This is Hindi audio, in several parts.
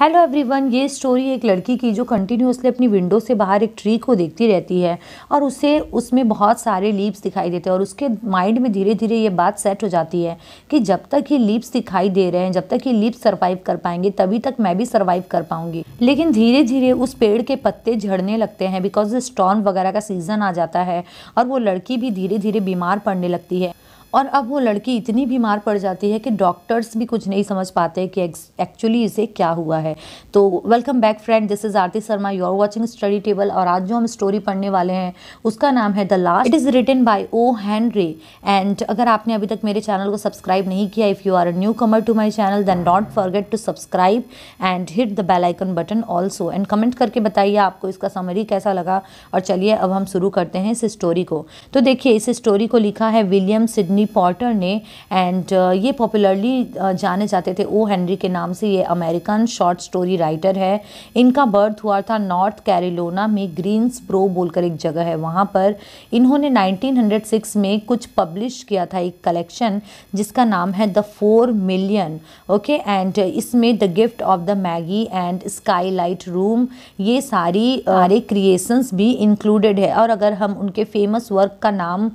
हेलो एवरीवन ये स्टोरी एक लड़की की जो कंटिन्यूसली अपनी विंडो से बाहर एक ट्री को देखती रहती है और उसे उसमें बहुत सारे लीव्स दिखाई देते हैं और उसके माइंड में धीरे धीरे ये बात सेट हो जाती है कि जब तक ये लीव्स दिखाई दे रहे हैं जब तक ये लीव्स सर्वाइव कर पाएंगे तभी तक मैं भी सर्वाइव कर पाऊंगी लेकिन धीरे धीरे उस पेड़ के पत्ते झड़ने लगते हैं बिकॉज स्टॉन वगैरह का सीज़न आ जाता है और वो लड़की भी धीरे धीरे बीमार पड़ने लगती है और अब वो लड़की इतनी बीमार पड़ जाती है कि डॉक्टर्स भी कुछ नहीं समझ पाते कि एक्चुअली इसे क्या हुआ है तो welcome back friend this is Aarti Sharma you are watching study table और आज जो हम स्टोरी पढ़ने वाले हैं उसका नाम है the last it is written by O Henry and अगर आपने अभी तक मेरे चैनल को सब्सक्राइब नहीं किया if you are a newcomer to my channel then डॉट forget to subscribe and hit the bell icon button also and comment करके बताइए आपको इसका समरी कैसा लगा और चलिए अब हम शुरू करते हैं इस स्टोरी को तो देखिए इस स्टोरी को लिखा है विलियम सिडनी पॉटर ने एंड uh, ये पॉपुलरली uh, जाने जाते थे ओ हेनरी के नाम से ये अमेरिकन शॉर्ट स्टोरी राइटर है इनका बर्थ हुआ था नॉर्थ कैरिलोना में ग्रीन्स प्रो बोलकर एक जगह है वहाँ पर इन्होंने 1906 में कुछ पब्लिश किया था एक कलेक्शन जिसका नाम है the four million okay and इसमें the gift of the Magi and skylight room ये सारी uh, सारे क्रिएशंस भी इंक्लूडेड है और अगर हम उनके फेमस वर्क का नाम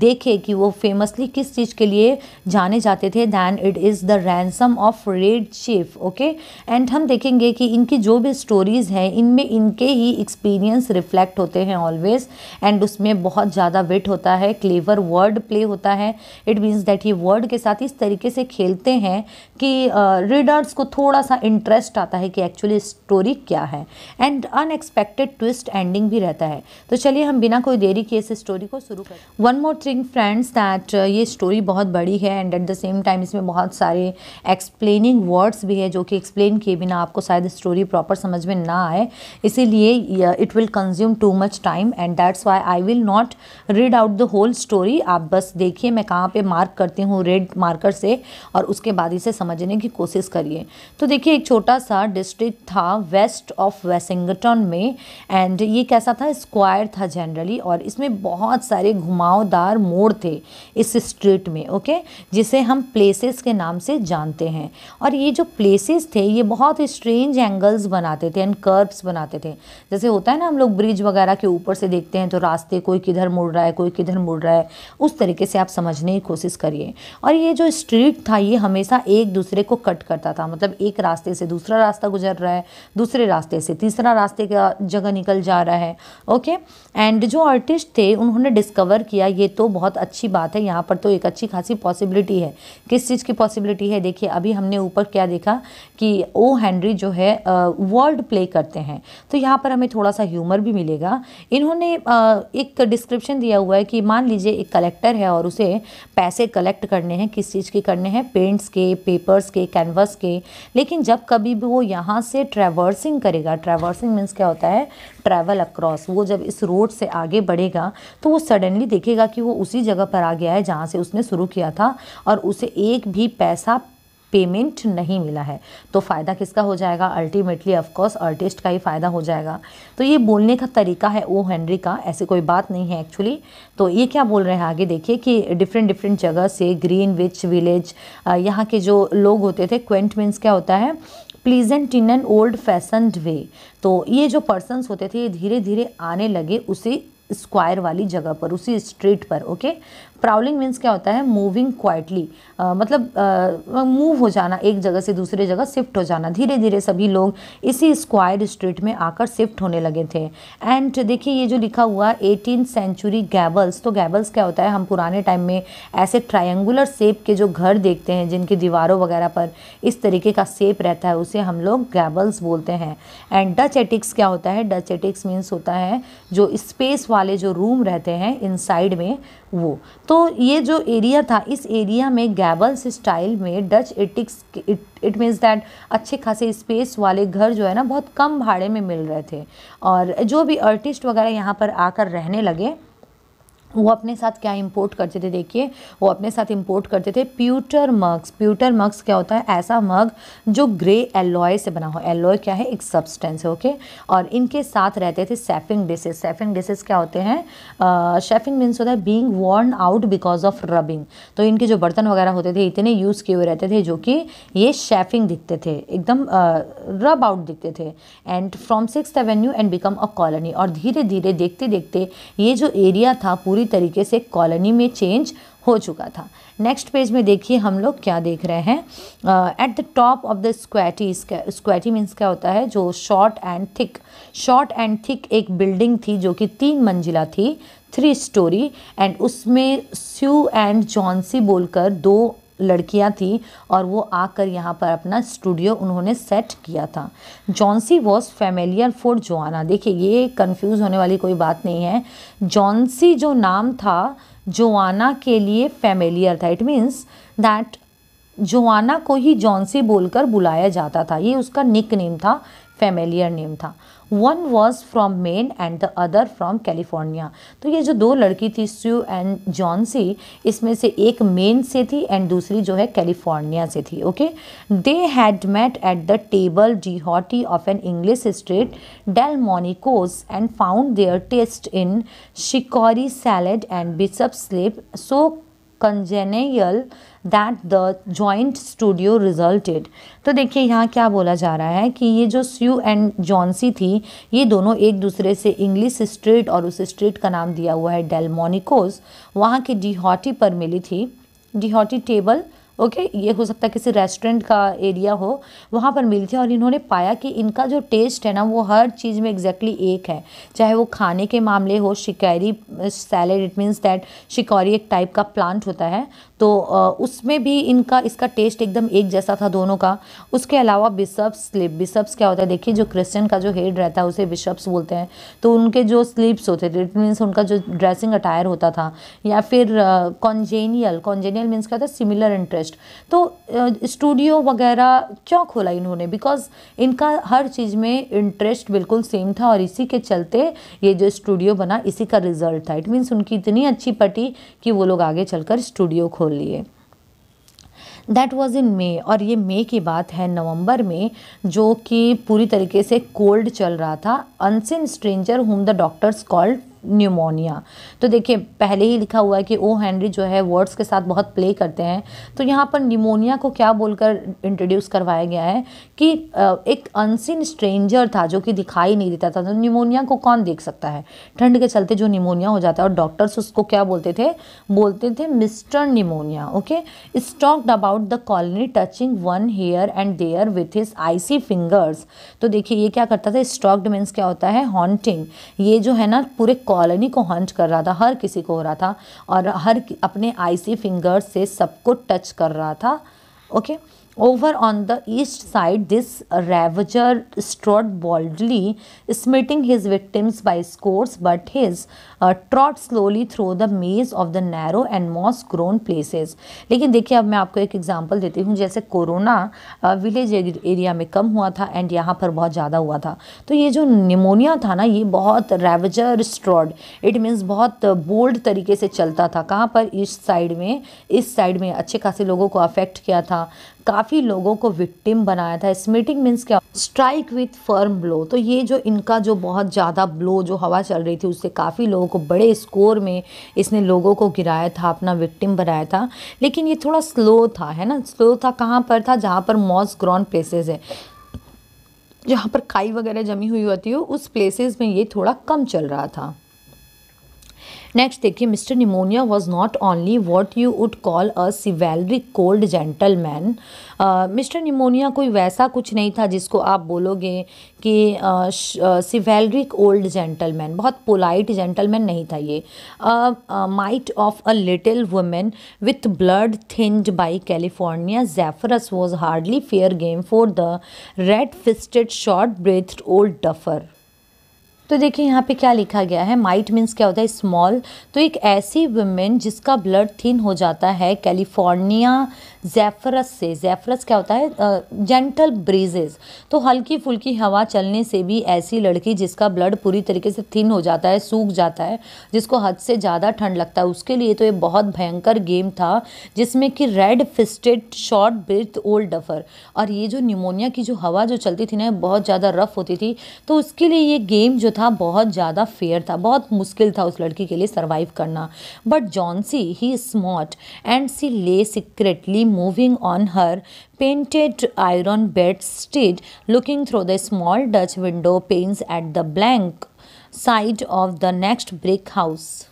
देखें कि वो फेमस मोस्टली किस चीज़ के लिए जाने जाते थे then it is the ransom of Red Chief okay and हम देखेंगे कि इनकी जो भी स्टोरीज़ हैं इनमें इनके ही एक्सपीरियंस रिफ्लेक्ट होते हैं ऑलवेज एंड उसमें बहुत ज़्यादा वेट होता है क्लेवर वर्ड प्ले होता है इट मीन्स दैट ये वर्ड के साथ इस तरीके से खेलते हैं कि रीडर्स uh, को थोड़ा सा इंटरेस्ट आता है कि एक्चुअली स्टोरी क्या है एंड अनएक्सपेक्टेड ट्विस्ट एंडिंग भी रहता है तो चलिए हम बिना कोई देरी किए इस स्टोरी को शुरू करें one more thing friends that ये स्टोरी बहुत बड़ी है and at the same time इसमें बहुत सारे एक्सप्लेनिंग वर्ड्स भी है जो कि एक्सप्लेन किए बिना आपको शायद स्टोरी प्रॉपर समझ में ना आए इसीलिए it will consume too much time and that's why I will not read out the whole story आप बस देखिए मैं कहाँ पर मार्क करती हूँ रेड मार्कर से और उसके बाद इसे समझने की कोशिश करिए तो देखिए एक छोटा सा डिस्ट्रिक्ट था वेस्ट ऑफ वेसिंगटन में एंड ये कैसा था स्क्वायर था जनरली और इसमें बहुत सारे घुमावदार मोड़ थे इस स्ट्रीट में ओके जिसे हम प्लेसेस के नाम से जानते हैं और ये जो प्लेसेस थे ये बहुत स्ट्रेंज एंगल्स बनाते थे एंड कर्व्स बनाते थे जैसे होता है ना हम लोग ब्रिज वगैरह के ऊपर से देखते हैं तो रास्ते कोई किधर मुड़ रहा है कोई किधर मुड़ रहा है उस तरीके से आप समझने की कोशिश करिए और ये जो स्ट्रीट था ये हमेशा एक दूसरे को कट करता था मतलब एक रास्ते से दूसरा रास्ता गुजर रहा है दूसरे रास्ते से तीसरा रास्ते का जगह निकल जा रहा है ओके एंड जो आर्टिस्ट थे उन्होंने डिस्कवर किया ये तो बहुत अच्छी बात है यहाँ पर तो एक अच्छी खासी पॉसिबिलिटी है किस चीज़ की पॉसिबिलिटी है देखिए अभी हमने ऊपर क्या देखा कि ओ हैंनरी जो है वर्ल्ड प्ले करते हैं तो यहाँ पर हमें थोड़ा सा ह्यूमर भी मिलेगा इन्होंने एक डिस्क्रिप्शन दिया हुआ है कि मान लीजिए एक कलेक्टर है और उसे पैसे कलेक्ट करने हैं किस चीज़ के करने हैं पेंट्स के पेपर्स के कैनवस के लेकिन जब कभी भी वो यहाँ से ट्रैवर्सिंग करेगा ट्रैवर्सिंग मीन्स क्या होता है ट्रैवल अक्रॉस वो जब इस रोड से आगे बढ़ेगा तो वो सडनली देखेगा कि वो उसी जगह पर आ गया है जहाँ जहाँ से उसने शुरू किया था और उसे एक भी पैसा पेमेंट नहीं मिला है तो फ़ायदा किसका हो जाएगा अल्टीमेटली ऑफकोर्स आर्टिस्ट का ही फ़ायदा हो जाएगा तो ये बोलने का तरीका है ओ हेनरी का ऐसे कोई बात नहीं है एक्चुअली तो ये क्या बोल रहे हैं आगे देखिए कि डिफरेंट डिफरेंट जगह से ग्रीन विच विलेज यहाँ के जो लोग होते थे क्वेंट मीन्स क्या होता है pleasant in an old fashioned way तो ये जो पर्सनस होते थे ये धीरे धीरे आने लगे उसी स्क्वायर वाली जगह पर उसी स्ट्रीट पर ओके प्राउलिंग मीन्स क्या होता है मूविंग क्वाइटली मतलब मूव हो जाना एक जगह से दूसरे जगह शिफ्ट हो जाना धीरे धीरे सभी लोग इसी स्क्वायर स्ट्रीट में आकर शिफ्ट होने लगे थे एंड देखिए ये जो लिखा हुआ एटीन सेंचुरी गैबल्स तो गैबल्स क्या होता है हम पुराने टाइम में ऐसे ट्राइंगुलर सेप के जो घर देखते हैं जिनकी दीवारों वगैरह पर इस तरीके का सेप रहता है उसे हम लोग गैबल्स बोलते हैं एंड डच एटिक्स क्या होता है डच एटिक्स मीन्स होता है जो स्पेस वाले जो रूम रहते हैं इन में वो तो ये जो एरिया था इस एरिया में गैबल्स स्टाइल में Dutch attics it means that अच्छे खासे स्पेस वाले घर जो है ना बहुत कम भाड़े में मिल रहे थे और जो भी आर्टिस्ट वगैरह यहाँ पर आकर रहने लगे वो अपने साथ क्या इंपोर्ट करते थे देखिए वो अपने साथ इंपोर्ट करते थे प्यूटर मग्स प्यूटर मग्स क्या होता है ऐसा मग जो ग्रे एलॉय से बना हो एलॉय क्या है एक सब्सटेंस है ओके और इनके साथ रहते थे सेफिंग डिसेस सेफिंग डिसेस क्या होते हैं शेफिंग मीन्स होता है being worn out because of rubbing तो इनके जो बर्तन वगैरह होते थे इतने यूज़ किए हुए रहते थे जो कि ये शेफिंग दिखते थे एकदम रब आउट दिखते थे and from six avenue and become a colony और धीरे धीरे देखते देखते ये जो एरिया था पूरे पूरी तरीके से कॉलोनी में चेंज हो चुका था नेक्स्ट पेज में देखिए हम लोग क्या देख रहे हैं at the top of the squatty squatty means क्या होता है जो short and thick short and thick एक बिल्डिंग थी जो कि तीन मंजिला थी थ्री स्टोरी एंड उसमें स्यू एंड जॉनसी बोलकर दो लड़कियां थी और वो आकर यहाँ पर अपना स्टूडियो उन्होंने सेट किया था Johnsy was familiar for Joanna देखिए ये कंफ्यूज होने वाली कोई बात नहीं है जॉन्सी जो नाम था जोआना के लिए फैमिलियर था इट मीन्स दैट जोआना को ही जॉन्सी बोलकर बुलाया जाता था ये उसका निक नेम था फैमिलियर नेम था one was from Maine and the other from California. तो ये जो दो लड़की Sue and John सी इसमें से एक Maine and दूसरी जो है California से okay? They had met at the table Dehorty of an English street Delmonico's and found their taste in shikori salad and bishop slip so congenial that the joint studio resulted तो देखिए यहाँ क्या बोला जा रहा है कि ये जो स्यू एंड जॉन्सी थी ये दोनों एक दूसरे से इंग्लिश स्ट्रीट और उस स्ट्रीट का नाम दिया हुआ है डेलमोनिकोस वहाँ की डिहॉटी पर मिली थी डिहॉटी टेबल ओके ये हो सकता है किसी रेस्टोरेंट का एरिया हो वहाँ पर मिली थी और इन्होंने पाया कि इनका जो टेस्ट है ना वो हर चीज़ में एग्जैक्टली exactly एक है चाहे वो खाने के मामले हो शिकारी सैलड इट मीन्स दैट शिकारी एक टाइप का प्लांट होता है तो उसमें भी इनका इसका टेस्ट एकदम एक जैसा था दोनों का उसके अलावा बिशप स्लिप बिशप्स क्या होता है देखिए जो क्रिश्चियन का जो हेड रहता है उसे बिशप्स बोलते हैं तो उनके जो स्लिप्स होते थे इट मीन्स उनका जो ड्रेसिंग अटायर होता था या फिर कॉन्जेनियल कॉन्जेनियल मीन्स क्या होता है सिमिलर इंटरेस्ट बेस्ट तो स्टूडियो वगैरह क्यों खोला इन्होंने बिकॉज इनका हर चीज़ में इंटरेस्ट बिल्कुल सेम था और इसी के चलते ये जो स्टूडियो बना इसी का रिजल्ट था इट मीन्स उनकी इतनी अच्छी पटी कि वो लोग आगे चलकर स्टूडियो खोल लिए दैट वॉज इन मे और ये मे की बात है नवंबर में जो कि पूरी तरीके से कोल्ड चल रहा था unseen stranger whom the doctors called Pneumonia तो देखिए पहले ही लिखा हुआ है कि ओ हैंनरी जो है वर्ड्स के साथ बहुत प्ले करते हैं तो यहाँ पर निमोनिया को क्या बोलकर इंट्रोड्यूस करवाया गया है कि एक अनसिन स्ट्रेंजर था जो कि दिखाई नहीं देता था तो निमोनिया को कौन देख सकता है ठंड के चलते जो निमोनिया हो जाता है और डॉक्टर्स उसको क्या बोलते थे बोलते थे mister Pneumonia okay stalk about the colony touching one here and there with his icy fingers तो देखिए ये क्या करता था स्टॉक्ड मीन्स क्या होता है हॉन्टिंग ये जो है ना पूरे कॉलोनी को हंट कर रहा था हर किसी को हो रहा था और हर अपने आईसी फिंगर्स से सबको टच कर रहा था okay over on the east side this ravager strode boldly smiting his victims by scores but his uh, slowly through the maze of the narrow and and grown places लेकिन देखिए अब मैं आपको एक एग्जाम्पल देती हूँ जैसे कोरोना विलेज uh, एरिया में कम हुआ था एंड यहाँ पर बहुत ज़्यादा हुआ था तो ये जो निमोनिया था ना ये बहुत रेवजर स्ट्रॉड इट मीन्स बहुत बोल्ड तरीके से चलता था कहाँ पर ईस्ट साइड में इस साइड में अच्छे खासे लोगों को अफेक्ट किया था काफ़ी काफ़ी लोगों को विक्टिम बनाया था स्मिटिंग मीन्स क्या स्ट्राइक विथ फर्म ब्लो तो ये जो इनका जो बहुत ज़्यादा ब्लो जो हवा चल रही थी उससे काफ़ी लोगों को बड़े स्कोर में इसने लोगों को गिराया था अपना विक्टिम बनाया था लेकिन ये थोड़ा स्लो था है ना स्लो था कहाँ पर था जहाँ पर मॉस ग्रॉन प्लेसेज है जहाँ पर काई वगैरह जमी हुई होती हो उस प्लेसेज में ये थोड़ा कम चल रहा था नेक्स्ट देखिए mister Pneumonia was not only what you would call a chivalry cold gentleman mister Pneumonia कोई वैसा कुछ नहीं था जिसको आप बोलोगे कि सिवेलरिक ओल्ड जेंटलमैन बहुत पोलाइट जेंटलमैन नहीं था ये mite of a little women with blood thinned by California zephyrs was hardly fair game for the red fisted short breath old duffer तो देखिए यहाँ पे क्या लिखा गया है माइट मीन्स क्या होता है स्मॉल तो एक ऐसी वुमेन जिसका ब्लड थिन हो जाता है कैलिफोर्निया जैफरस से जैफरस क्या होता है जेंटल ब्रीजेज तो हल्की फुल्की हवा चलने से भी ऐसी लड़की जिसका ब्लड पूरी तरीके से थिन हो जाता है सूख जाता है जिसको हद से ज़्यादा ठंड लगता है उसके लिए तो ये बहुत भयंकर गेम था जिसमें कि red fisted short breath old duffer और ये जो निमोनिया की जो हवा जो चलती थी ना बहुत ज़्यादा रफ होती थी तो उसके लिए ये गेम जो था बहुत ज़्यादा फेयर था बहुत मुश्किल था उस लड़की के लिए सर्वाइव करना but Johnsy he smart and she lay secretly moving on her painted iron bedstead, looking through the small Dutch window panes at the blank side of the next brick house.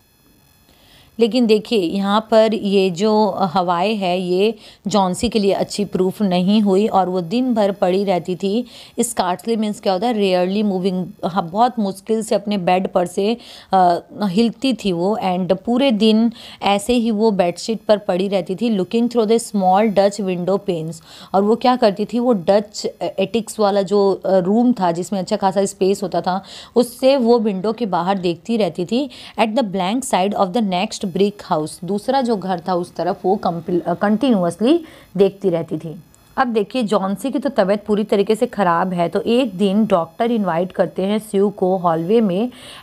लेकिन देखिए यहाँ पर ये जो हवाएं है ये जॉन्सी के लिए अच्छी प्रूफ नहीं हुई और वो दिन भर पड़ी रहती थी इस स्कार्सली मीन्स क्या होता है रेयरली मूविंग हाँ, बहुत मुश्किल से अपने बेड पर से आ, हिलती थी वो एंड पूरे दिन ऐसे ही वो बेडशीट पर पड़ी रहती थी looking through the small Dutch window panes और वो क्या करती थी वो डच एटिक्स वाला जो रूम था जिसमें अच्छा खासा स्पेस होता था उससे वो विंडो के बाहर देखती रहती थी at the blank side of the next brick house दूसरा जो घर था उस तरफ वो कंटिन्यूसली देखती रहती थी अब देखिए जॉनसी की तो तबीयत पूरी तरीके से ख़राब है तो एक दिन डॉक्टर इनवाइट करते हैं स्यू को हॉलवे में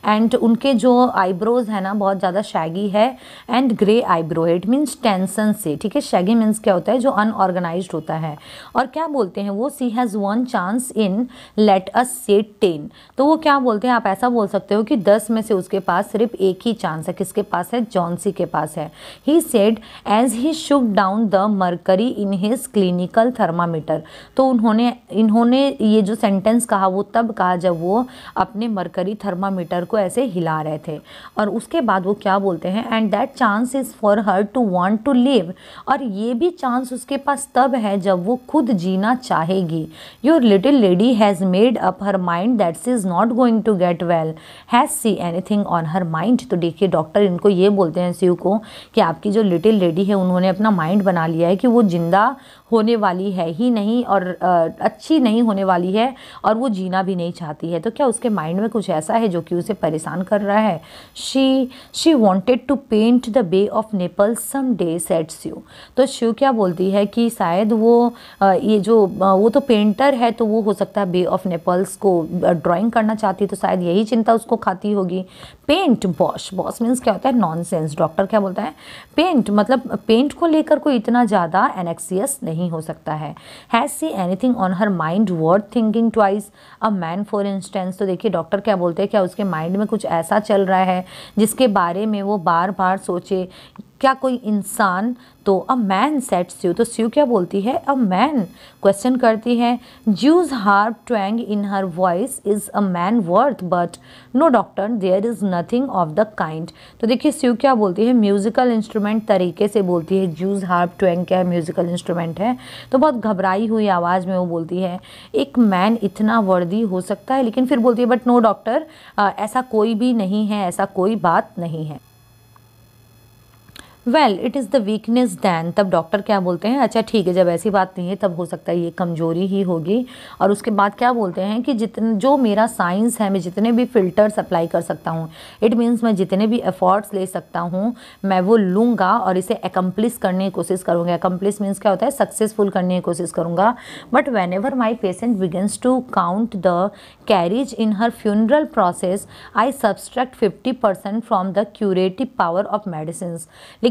एंड उनके जो आईब्रोज़ है ना बहुत ज़्यादा शैगी है and grey eyebrow it means tension से ठीक है शैगी मीन्स क्या होता है जो अनऑर्गेनाइज होता है और क्या बोलते हैं वो she has one chance in let us say ten तो वो क्या बोलते हैं आप ऐसा बोल सकते हो कि दस में से उसके पास सिर्फ एक ही चांस है किसके पास है जॉनसी के पास है he said as he shook down the mercury in his clinical thermometer तो उन्होंने इन्होंने ये जो सेंटेंस कहा वो तब कहा जब वो अपने मरकरी थर्मामीटर को ऐसे हिला रहे थे और उसके बाद वो क्या बोलते हैं and that chance is for her to want to live और ये भी चांस उसके पास तब है जब वो खुद जीना चाहेगी your little lady has made up her mind that is not going to get well has she anything on her mind तो देखिए डॉक्टर इनको ये बोलते हैं शिव को कि आपकी जो लिटिल लेडी है उन्होंने अपना माइंड बना लिया है कि वो जिंदा होने वाली है ही नहीं और अच्छी नहीं होने वाली है और वो जीना भी नहीं चाहती है तो क्या उसके माइंड में कुछ ऐसा है जो कि उसे परेशान कर रहा है she she wanted to paint the Bay of Naples some day said Sue तो शिव क्या बोलती है कि शायद वो ये जो वो तो पेंटर है तो वो हो सकता है बे ऑफ नेपल्स को ड्राइंग करना चाहती तो शायद यही चिंता उसको खाती होगी पेंट बॉश बॉश मीन्स क्या होता है नॉनसेंस डॉक्टर क्या बोलता है पेंट मतलब पेंट को लेकर कोई इतना ज़्यादा एनेक्सियस नहीं हो सकता है है has she anything on her mind worth thinking twice a man for instance तो देखिए डॉक्टर क्या बोलते हैं क्या उसके माइंड में कुछ ऐसा चल रहा है जिसके बारे में वो बार बार सोचे क्या कोई इंसान तो अ मैन सेट स्यू तो स्यू क्या बोलती है अ मैन क्वेश्चन करती है Jew's harp twang in her voice is a man worth but no doctor there is nothing of the kind तो देखिए स्यू क्या बोलती है म्यूज़िकल इंस्ट्रूमेंट तरीके से बोलती है जूज हार्प ट्वेंग क्या है म्यूज़िकल इंस्ट्रूमेंट है तो बहुत घबराई हुई आवाज़ में वो बोलती है एक मैन इतना वर्दी हो सकता है लेकिन फिर बोलती है बट नो डॉक्टर ऐसा कोई भी नहीं है ऐसा कोई बात नहीं है well it is the weakness then तब डॉक्टर क्या बोलते हैं अच्छा ठीक है जब ऐसी बात नहीं है तब हो सकता है ये कमज़ोरी ही होगी और उसके बाद क्या बोलते हैं कि जितने जो मेरा साइंस है मैं जितने भी फ़िल्टर्स अप्लाई कर सकता हूँ इट मीन्स मैं जितने भी एफर्ट्स ले सकता हूँ मैं वो लूँगा और इसे एकम्प्लिस करने की कोशिश करूँगा एकम्प्लिस मीन्स क्या होता है सक्सेसफुल करने की कोशिश करूँगा but whenever my patient begins to count the carriage in her funeral process I subtract fifty percent from the curative power of medicine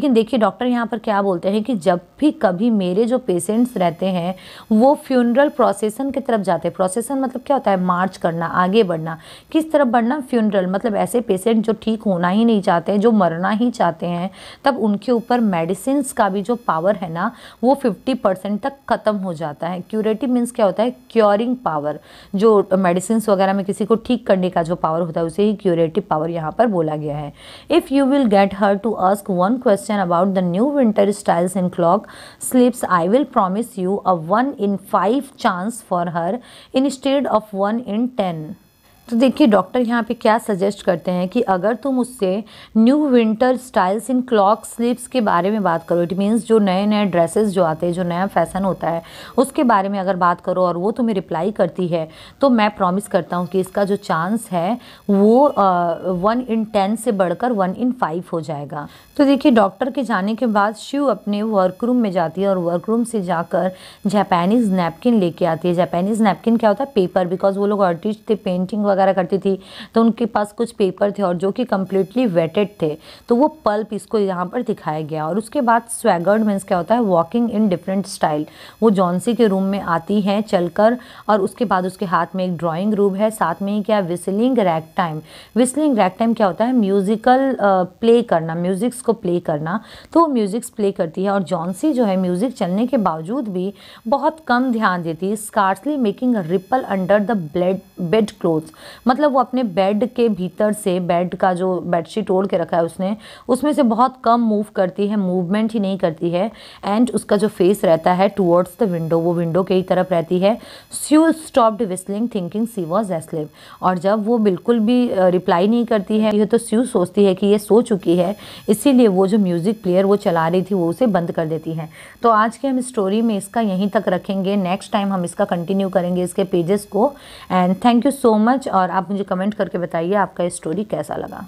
लेकिन देखिए डॉक्टर यहाँ पर क्या बोलते हैं कि जब भी कभी मेरे जो पेशेंट्स रहते हैं वो फ्यूनरल प्रोसेसन की तरफ जाते हैं प्रोसेसन मतलब क्या होता है मार्च करना आगे बढ़ना किस तरफ बढ़ना फ्यूनरल मतलब ऐसे पेशेंट जो ठीक होना ही नहीं चाहते हैं जो मरना ही चाहते हैं तब उनके ऊपर मेडिसिन का भी जो पावर है ना वो फिफ्टी परसेंट तक ख़त्म हो जाता है क्यूरेटिव मीन्स क्या होता है क्योरिंग पावर जो मेडिसिन वगैरह में किसी को ठीक करने का जो पावर होता है उसे ही क्यूरेटिव पावर यहाँ पर बोला गया है if you will get her to ask one question question about the new winter styles in clock slips, I will promise you a 1 in 5 chance for her instead of 1 in 10. तो देखिए डॉक्टर यहाँ पे क्या सजेस्ट करते हैं कि अगर तुम उससे new winter styles in cloak sleeves के बारे में बात करो इट मीन्स जो नए नए ड्रेसेस जो आते हैं जो नया फैशन होता है उसके बारे में अगर बात करो और वो तुम्हें रिप्लाई करती है तो मैं प्रॉमिस करता हूँ कि इसका जो चांस है वो वन इन टेन से बढ़कर वन इन फाइव हो जाएगा तो देखिए डॉक्टर के जाने के बाद शिव अपने वर्क रूम में जाती है और वर्क रूम से जाकर जापानीज़ नैपकिन लेके आती है जापानीज़ नैपकिन क्या होता है पेपर बिकॉज वो लोग आर्टिस्ट थे पेंटिंग वगैरह करती थी तो उनके पास कुछ पेपर थे और जो कि कम्प्लीटली वेटेड थे तो वो पल्प इसको यहाँ पर दिखाया गया और उसके बाद स्वैगर्ड मीन्स क्या होता है वॉकिंग इन डिफरेंट स्टाइल वो जॉन्सी के रूम में आती हैं चलकर और उसके बाद उसके हाथ में एक ड्रॉइंग रूम है साथ में ही क्या whistling ragtime whistling ragtime क्या होता है म्यूज़िकल प्ले करना म्यूज़िक्स को प्ले करना तो वो म्यूज़िक्स प्ले करती है और जॉन्सी जो है म्यूज़िक चलने के बावजूद भी बहुत कम ध्यान देती है scarcely making ripple under the blade bedclothes मतलब वो अपने बेड के भीतर से बेड का जो बेडशीट ओढ़ के रखा है उसने उसमें से बहुत कम मूव करती है मूवमेंट ही नहीं करती है एंड उसका जो फेस रहता है टूवर्ड्स द विंडो वो विंडो के ही तरफ रहती है Sue stopped whistling thinking she was asleep और जब वो बिल्कुल भी रिप्लाई नहीं करती है यह तो स्यू सोचती है कि ये सो चुकी है इसीलिए वो जो म्यूज़िक प्लेयर वो चला रही थी वो उसे बंद कर देती है तो आज की हम स्टोरी में इसका यहीं तक रखेंगे नेक्स्ट टाइम हम इसका कंटिन्यू करेंगे इसके पेजेस को and thank you so much और आप मुझे कमेंट करके बताइए आपका ये स्टोरी कैसा लगा